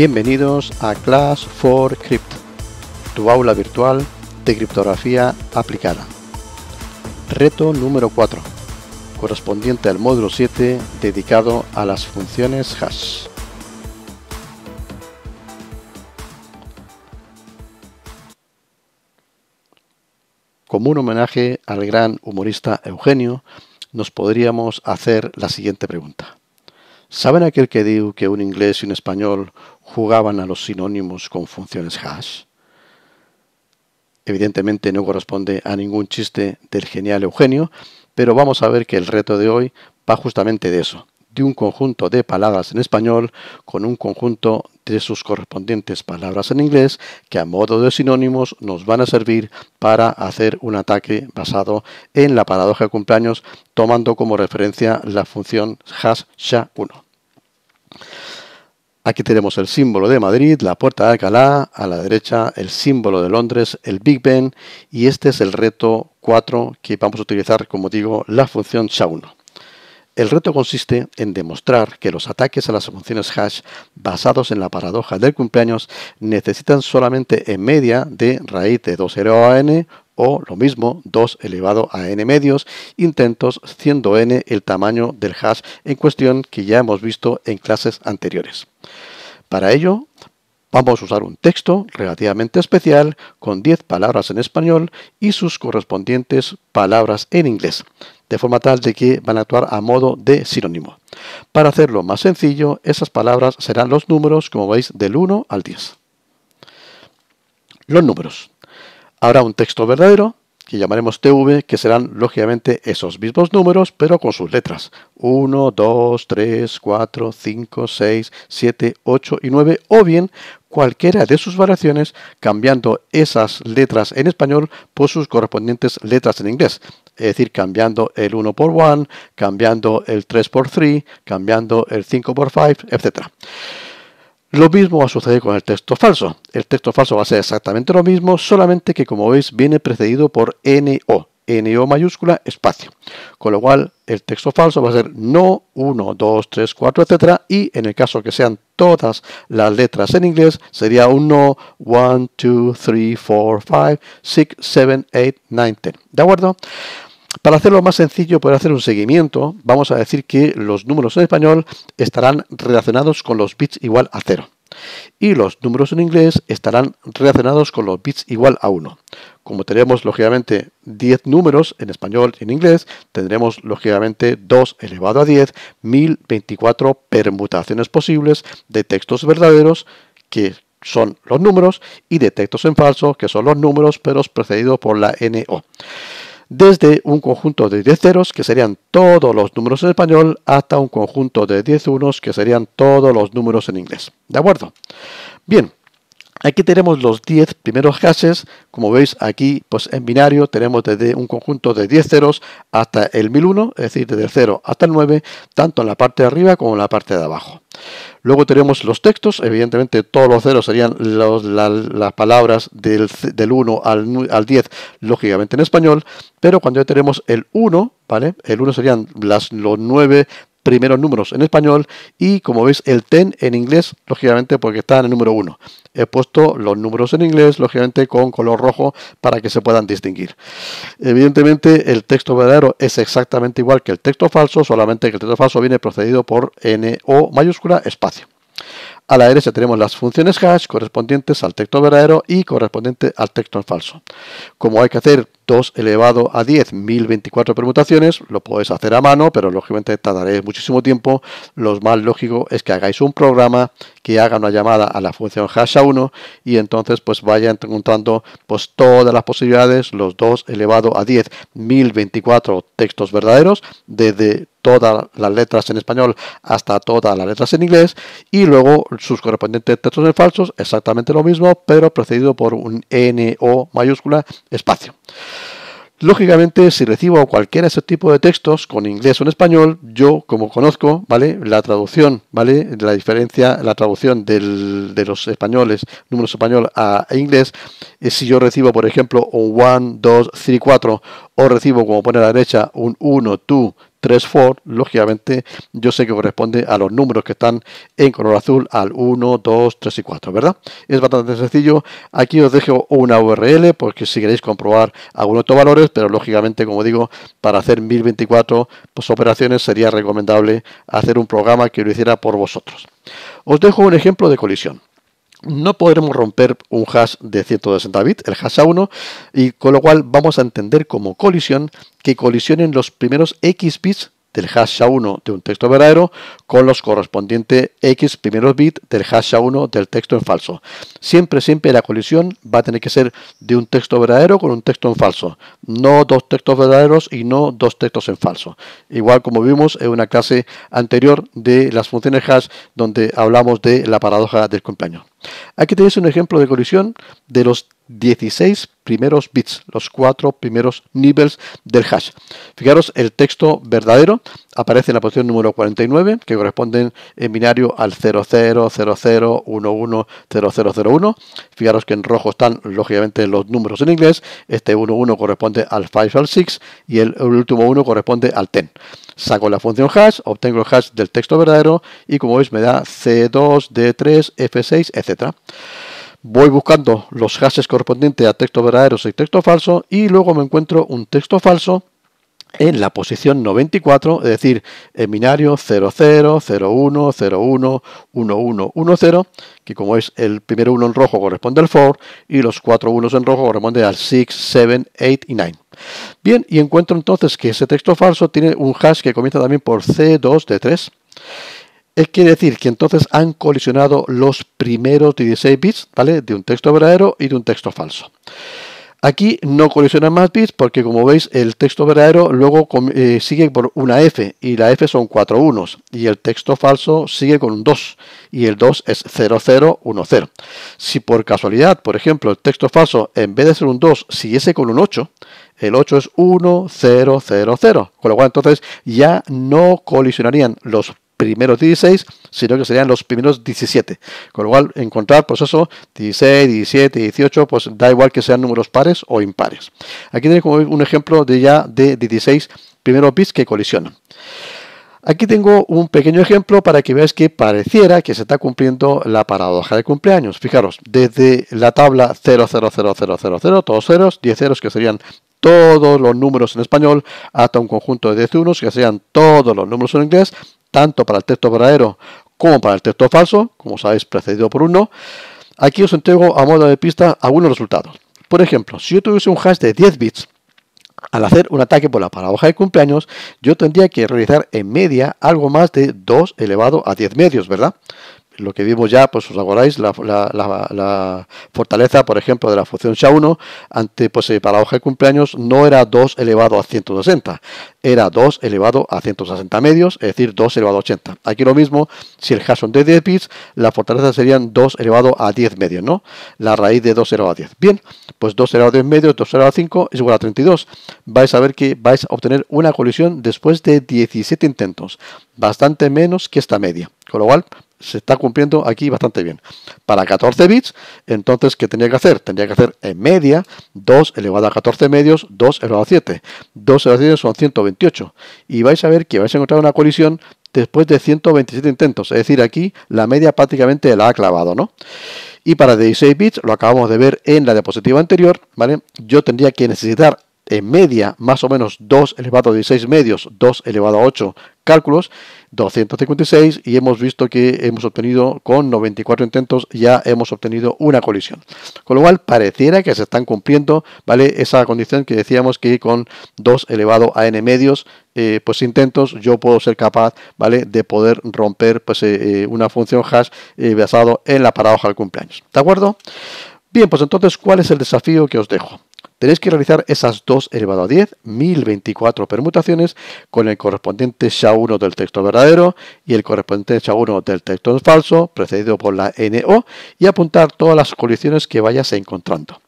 Bienvenidos a Class for Crypt, tu aula virtual de criptografía aplicada. Reto número 4, correspondiente al módulo 7 dedicado a las funciones hash. Como un homenaje al gran humorista Eugenio, nos podríamos hacer la siguiente pregunta. ¿Saben aquel que digo que un inglés y un español jugaban a los sinónimos con funciones hash? Evidentemente no corresponde a ningún chiste del genial Eugenio, pero vamos a ver que el reto de hoy va justamente de eso, de un conjunto de palabras en español con un conjunto de sus correspondientes palabras en inglés que a modo de sinónimos nos van a servir para hacer un ataque basado en la paradoja de cumpleaños tomando como referencia la función hash sha1. Aquí tenemos el símbolo de Madrid, la puerta de Alcalá, a la derecha el símbolo de Londres, el Big Ben, y este es el reto 4 que vamos a utilizar, como digo, la función SHA-1. El reto consiste en demostrar que los ataques a las funciones hash basados en la paradoja del cumpleaños necesitan solamente en media de raíz de 2 a n o lo mismo 2 elevado a n medios intentos siendo n el tamaño del hash en cuestión que ya hemos visto en clases anteriores. Para ello, Vamos a usar un texto relativamente especial con 10 palabras en español y sus correspondientes palabras en inglés de forma tal de que van a actuar a modo de sinónimo. Para hacerlo más sencillo, esas palabras serán los números, como veis, del 1 al 10. Los números. Habrá un texto verdadero, que llamaremos TV, que serán lógicamente esos mismos números, pero con sus letras. 1, 2, 3, 4, 5, 6, 7, 8 y 9, o bien cualquiera de sus variaciones cambiando esas letras en español por sus correspondientes letras en inglés es decir, cambiando el 1 por 1, cambiando el 3 por 3, cambiando el 5 por 5, etc. Lo mismo va a suceder con el texto falso. El texto falso va a ser exactamente lo mismo, solamente que como veis viene precedido por NO, NO mayúscula, espacio. Con lo cual, el texto falso va a ser no 1, 2, 3, 4, etc. Y en el caso que sean todas las letras en inglés, sería un no 1, 2, 3, 4, 5, 6, 7, 8, 9, 10. ¿De acuerdo? Para hacerlo más sencillo, para hacer un seguimiento, vamos a decir que los números en español estarán relacionados con los bits igual a 0 y los números en inglés estarán relacionados con los bits igual a 1. Como tenemos lógicamente 10 números en español y en inglés, tendremos lógicamente 2 elevado a 10, 1024 permutaciones posibles de textos verdaderos que son los números y de textos en falso que son los números pero precedidos por la NO desde un conjunto de 10 ceros, que serían todos los números en español, hasta un conjunto de 10 unos, que serían todos los números en inglés. ¿De acuerdo? Bien. Aquí tenemos los 10 primeros hashes, como veis aquí pues en binario tenemos desde un conjunto de 10 ceros hasta el 1001, es decir, desde el 0 hasta el 9, tanto en la parte de arriba como en la parte de abajo. Luego tenemos los textos, evidentemente todos los ceros serían las palabras del, 1 al, al 10, lógicamente en español, pero cuando ya tenemos el 1, ¿vale? El 1 serían los 9 primeros números en español y como veis el TEN en inglés, lógicamente porque está en el número 1. He puesto los números en inglés, lógicamente con color rojo para que se puedan distinguir. Evidentemente el texto verdadero es exactamente igual que el texto falso, solamente que el texto falso viene procedido por N O mayúscula espacio. A la derecha tenemos las funciones hash correspondientes al texto verdadero y correspondiente al texto falso. Como hay que hacer 2 elevado a 10, 1024 permutaciones, lo podéis hacer a mano, pero lógicamente tardaréis muchísimo tiempo. Lo más lógico es que hagáis un programa que haga una llamada a la función hash a 1 y entonces pues vaya encontrando pues todas las posibilidades, los 2 elevado a 10, 1024 textos verdaderos, desde todas las letras en español hasta todas las letras en inglés y luego sus correspondientes textos falsos, exactamente lo mismo, pero precedido por un n o mayúscula espacio. Lógicamente, si recibo cualquiera de esos tipos de textos con inglés o en español, yo, como conozco, ¿vale? La traducción, ¿vale? La diferencia, la traducción de los españoles, números español a inglés, si yo recibo, por ejemplo, un 1, 2, 3, 4, o recibo, como pone a la derecha, un 1, 2, 3 for, lógicamente yo sé que corresponde a los números que están en color azul al 1, 2, 3 y 4, ¿verdad? Es bastante sencillo. Aquí os dejo una URL porque si queréis comprobar algunos otros valores, pero lógicamente, como digo, para hacer 1024 pues, operaciones sería recomendable hacer un programa que lo hiciera por vosotros. Os dejo un ejemplo de colisión no podremos romper un hash de 160 bits, el hash A1, y con lo cual vamos a entender como colisión que colisionen los primeros X bits del hash A1 de un texto verdadero con los correspondientes X primeros bits del hash A1 del texto en falso. Siempre, siempre la colisión va a tener que ser de un texto verdadero con un texto en falso, no dos textos verdaderos y no dos textos en falso. Igual como vimos en una clase anterior de las funciones hash donde hablamos de la paradoja del cumpleaños. Aquí tenéis un ejemplo de colisión de los 16 primeros bits, los cuatro primeros niveles del hash. Fijaros, el texto verdadero aparece en la posición número 49, que corresponde en binario al 0000110001. Fijaros que en rojo están, lógicamente, los números en inglés. Este 11 corresponde al 5 al 6 y el, último 1 corresponde al 10. Saco la función hash, obtengo el hash del texto verdadero y como veis me da C2, D3, F6, etc. Voy buscando los hashes correspondientes a texto verdadero y texto falso y luego me encuentro un texto falso en la posición 94, es decir, en binario 00, 01, 01, 11, 10, que como es el primer 1 en rojo corresponde al 4 y los cuatro 1 en rojo corresponden al 6, 7, 8 y 9. Bien, y encuentro entonces que ese texto falso tiene un hash que comienza también por C2 d 3 es que decir que entonces han colisionado los primeros 16 bits, ¿vale? De un texto verdadero y de un texto falso. Aquí no colisionan más bits porque como veis el texto verdadero luego eh, sigue por una F y la F son 4, unos y el texto falso sigue con un 2 y el 2 es 0010. Si por casualidad, por ejemplo, el texto falso en vez de ser un 2 siguiese con un 8, el 8 es 1000, con lo cual entonces ya no colisionarían los primeros 16, sino que serían los primeros 17. Con lo cual, encontrar, pues eso, 16, 17, 18, pues da igual que sean números pares o impares. Aquí tenéis como un ejemplo de ya de 16 primeros bits que colisionan. Aquí tengo un pequeño ejemplo para que veáis que pareciera que se está cumpliendo la paradoja de cumpleaños. Fijaros, desde la tabla 000000, todos ceros, 10 ceros que serían todos los números en español, hasta un conjunto de 10 unos que serían todos los números en inglés, tanto para el texto verdadero como para el texto falso, como sabéis, precedido por uno. aquí os entrego a modo de pista algunos resultados. Por ejemplo, si yo tuviese un hash de 10 bits, al hacer un ataque por la paradoja de cumpleaños, yo tendría que realizar en media algo más de 2 elevado a 10 medios, ¿verdad? lo que vimos ya, pues os acordáis, la, fortaleza, por ejemplo, de la función SHA-1, ante, pues, eh, para la hoja de cumpleaños no era 2 elevado a 160, era 2 elevado a 160 medios, es decir, 2 elevado a 80. Aquí lo mismo, si el hash son de 10 bits, la fortaleza serían 2 elevado a 10 medios, ¿no? La raíz de 2 elevado a 10. Bien, pues 2 elevado a 10 medios, 2 elevado a 5 es igual a 32. Vais a ver que vais a obtener una colisión después de 17 intentos, bastante menos que esta media. Con lo cual, se está cumpliendo aquí bastante bien. Para 14 bits, entonces, ¿qué tendría que hacer? Tendría que hacer en media 2 elevado a 14 medios, 2 elevado a 7. 2 elevado a 7 son 128. Y vais a ver que vais a encontrar una colisión después de 127 intentos. Es decir, aquí la media prácticamente la ha clavado, ¿no? Y para 16 bits, lo acabamos de ver en la diapositiva anterior, ¿vale? Yo tendría que necesitar en media más o menos 2 elevado a 16 medios, 2 elevado a 8 cálculos 256 y hemos visto que hemos obtenido con 94 intentos ya hemos obtenido una colisión. Con lo cual pareciera que se están cumpliendo ¿vale? esa condición que decíamos que con 2 elevado a n medios eh, pues intentos yo puedo ser capaz vale de poder romper pues eh, eh, una función hash basado en la paradoja del cumpleaños. ¿De acuerdo? Bien, pues entonces, ¿cuál es el desafío que os dejo? tenéis que realizar esas 2 elevado a 10, 1024 permutaciones con el correspondiente SHA-1 del texto verdadero y el correspondiente SHA-1 del texto falso, precedido por la NO, y apuntar todas las colisiones que vayas encontrando.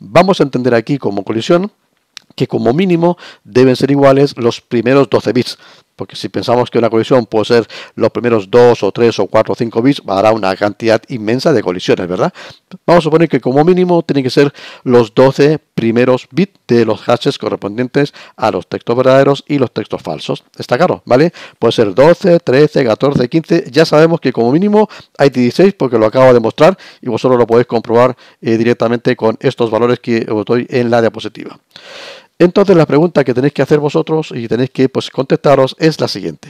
Vamos a entender aquí como colisión que como mínimo deben ser iguales los primeros 12 bits, porque si pensamos que una colisión puede ser los primeros 2 o 3 o 4 o 5 bits, hará una cantidad inmensa de colisiones, ¿verdad? Vamos a suponer que como mínimo tienen que ser los 12 primeros bits de los hashes correspondientes a los textos verdaderos y los textos falsos. Está claro, ¿vale? Puede ser 12, 13, 14, 15. Ya sabemos que como mínimo hay 16 porque lo acabo de mostrar y vosotros lo podéis comprobar eh, directamente con estos valores que os doy en la diapositiva. Entonces la pregunta que tenéis que hacer vosotros y tenéis que pues, contestaros es la siguiente.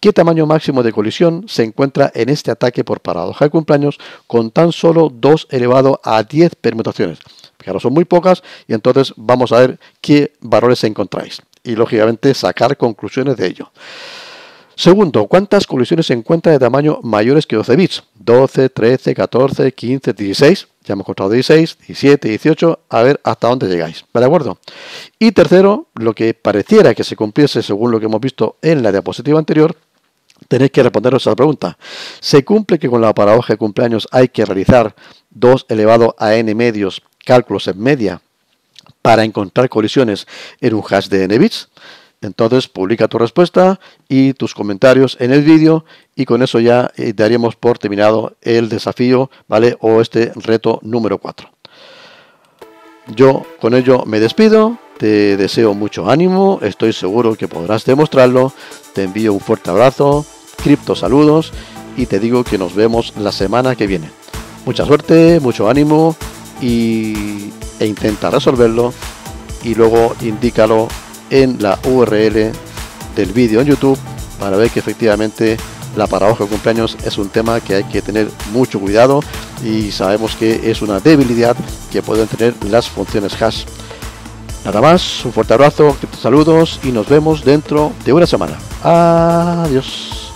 ¿Qué tamaño máximo de colisión se encuentra en este ataque por paradoja de cumpleaños con tan solo 2 elevado a 10 permutaciones? Fijaros, son muy pocas y entonces vamos a ver qué valores encontráis y lógicamente sacar conclusiones de ello. Segundo, ¿cuántas colisiones se encuentran de tamaño mayores que 12 bits? 12, 13, 14, 15, 16. Ya hemos encontrado 16, 17, 18. A ver hasta dónde llegáis. ¿De acuerdo? Y tercero, lo que pareciera que se cumpliese según lo que hemos visto en la diapositiva anterior, tenéis que responderos a la pregunta. ¿Se cumple que con la paradoja de cumpleaños hay que realizar 2 elevado a n medios cálculos en media para encontrar colisiones en un hash de n bits? Entonces publica tu respuesta y tus comentarios en el vídeo y con eso ya daremos eh, daríamos por terminado el desafío, ¿vale? O este reto número 4. Yo con ello me despido, te deseo mucho ánimo, estoy seguro que podrás demostrarlo, te envío un fuerte abrazo, cripto saludos y te digo que nos vemos la semana que viene. Mucha suerte, mucho ánimo y, e intenta resolverlo y luego indícalo en la URL del vídeo en YouTube para ver que efectivamente la paradoja de cumpleaños es un tema que hay que tener mucho cuidado y sabemos que es una debilidad que pueden tener las funciones hash. Nada más, un fuerte abrazo, saludos y nos vemos dentro de una semana. Adiós.